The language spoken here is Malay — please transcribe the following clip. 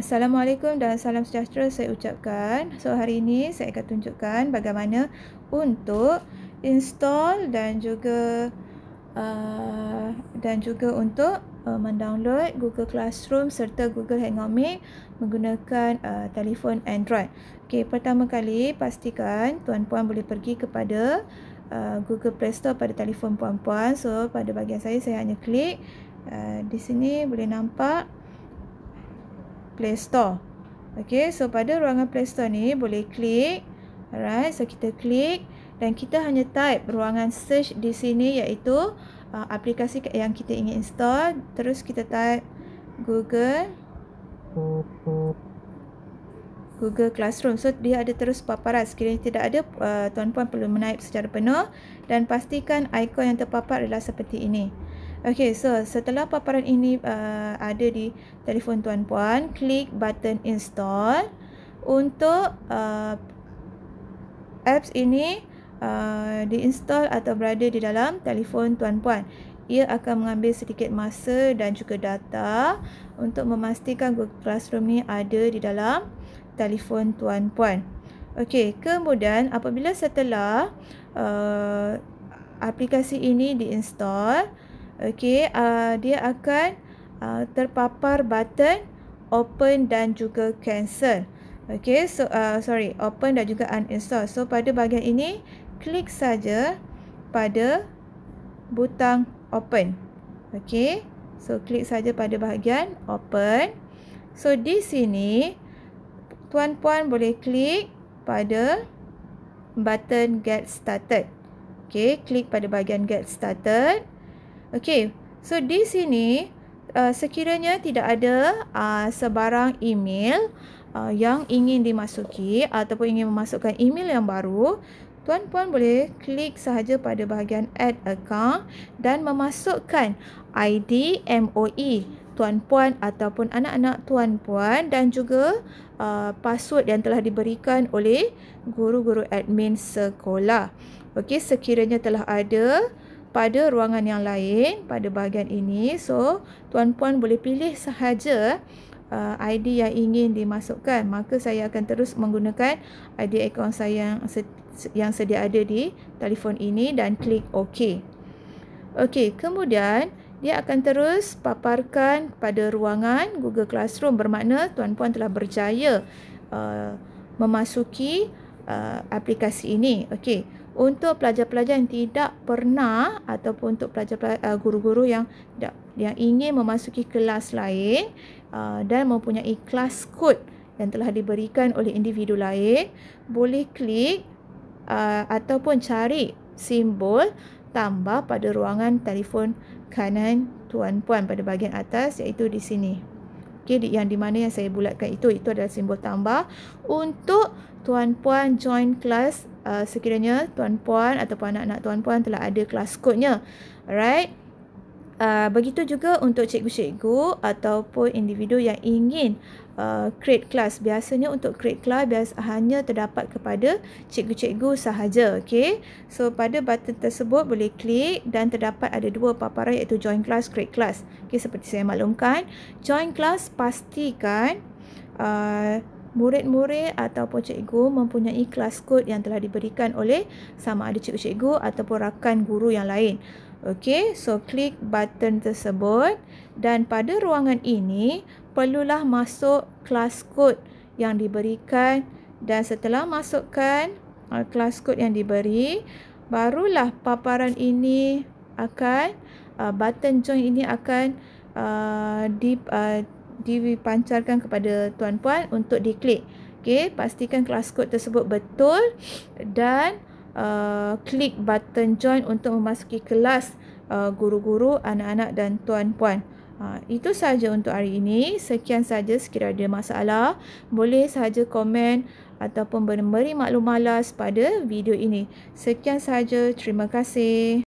Assalamualaikum dan salam sejahtera saya ucapkan. So hari ini saya akan tunjukkan bagaimana untuk install dan juga uh, dan juga untuk uh, mendownload Google Classroom serta Google Hangout Meet menggunakan uh, telefon Android. Okay, pertama kali pastikan tuan-puan boleh pergi kepada uh, Google Play Store pada telefon puan-puan. So pada bahagian saya saya hanya klik uh, di sini boleh nampak Play Store. Okey, so pada ruangan Play Store ni boleh klik. Alright, so kita klik dan kita hanya type ruangan search di sini iaitu uh, aplikasi yang kita ingin install. Terus kita type Google Google Classroom. So dia ada terus paparan. Sekiranya tidak ada, uh, tuan-puan perlu menaip secara penuh dan pastikan ikon yang terpapar adalah seperti ini. Okay, so setelah paparan ini uh, ada di telefon tuan puan, klik button install untuk uh, apps ini uh, diinstall atau berada di dalam telefon tuan puan. Ia akan mengambil sedikit masa dan juga data untuk memastikan Google Classroom ni ada di dalam telefon tuan puan. Okey, kemudian apabila setelah uh, aplikasi ini diinstall okey uh, dia akan uh, terpapar button open dan juga cancel okey so uh, sorry open dan juga uninstall so pada bahagian ini klik saja pada butang open okey so klik saja pada bahagian open so di sini tuan-puan boleh klik pada button get started okey klik pada bahagian get started Okey, so di sini uh, sekiranya tidak ada uh, sebarang email uh, yang ingin dimasuki ataupun ingin memasukkan email yang baru, tuan-puan boleh klik sahaja pada bahagian add account dan memasukkan ID MOE tuan-puan ataupun anak-anak tuan-puan dan juga uh, password yang telah diberikan oleh guru-guru admin sekolah. Okey, sekiranya telah ada pada ruangan yang lain pada bahagian ini so tuan-puan boleh pilih sahaja uh, ID yang ingin dimasukkan maka saya akan terus menggunakan ID akaun saya yang, yang sedia ada di telefon ini dan klik OK OK kemudian dia akan terus paparkan pada ruangan Google Classroom bermakna tuan-puan telah berjaya uh, memasuki uh, aplikasi ini okey untuk pelajar-pelajar yang tidak pernah ataupun untuk pelajar eh, guru-guru yang tidak yang ingin memasuki kelas lain eh, dan mempunyai kelas kod yang telah diberikan oleh individu lain boleh klik eh, ataupun cari simbol tambah pada ruangan telefon kanan tuan puan pada bahagian atas iaitu di sini. Okey yang di mana yang saya bulatkan itu itu adalah simbol tambah untuk tuan puan join kelas uh, sekiranya tuan-puan ataupun anak-anak tuan-puan telah ada kelas kodnya. Alright. Uh, begitu juga untuk cikgu-cikgu ataupun individu yang ingin uh, create kelas. Biasanya untuk create kelas bias hanya terdapat kepada cikgu-cikgu sahaja. Okay? So pada button tersebut boleh klik dan terdapat ada dua paparan iaitu join class, create class. Okay, seperti saya maklumkan, join class pastikan uh, murid-murid ataupun cikgu mempunyai kelas kod yang telah diberikan oleh sama ada cikgu-cikgu ataupun rakan guru yang lain. Okey, so klik button tersebut dan pada ruangan ini perlulah masuk kelas kod yang diberikan dan setelah masukkan uh, kelas kod yang diberi barulah paparan ini akan uh, button join ini akan uh, di uh, dipancarkan kepada tuan-puan untuk diklik. Okey, pastikan kelas kod tersebut betul dan uh, klik button join untuk memasuki kelas uh, guru-guru, uh, anak-anak dan tuan-puan. Uh, itu sahaja untuk hari ini. Sekian sahaja sekiranya ada masalah. Boleh sahaja komen ataupun beri maklum malas pada video ini. Sekian sahaja. Terima kasih.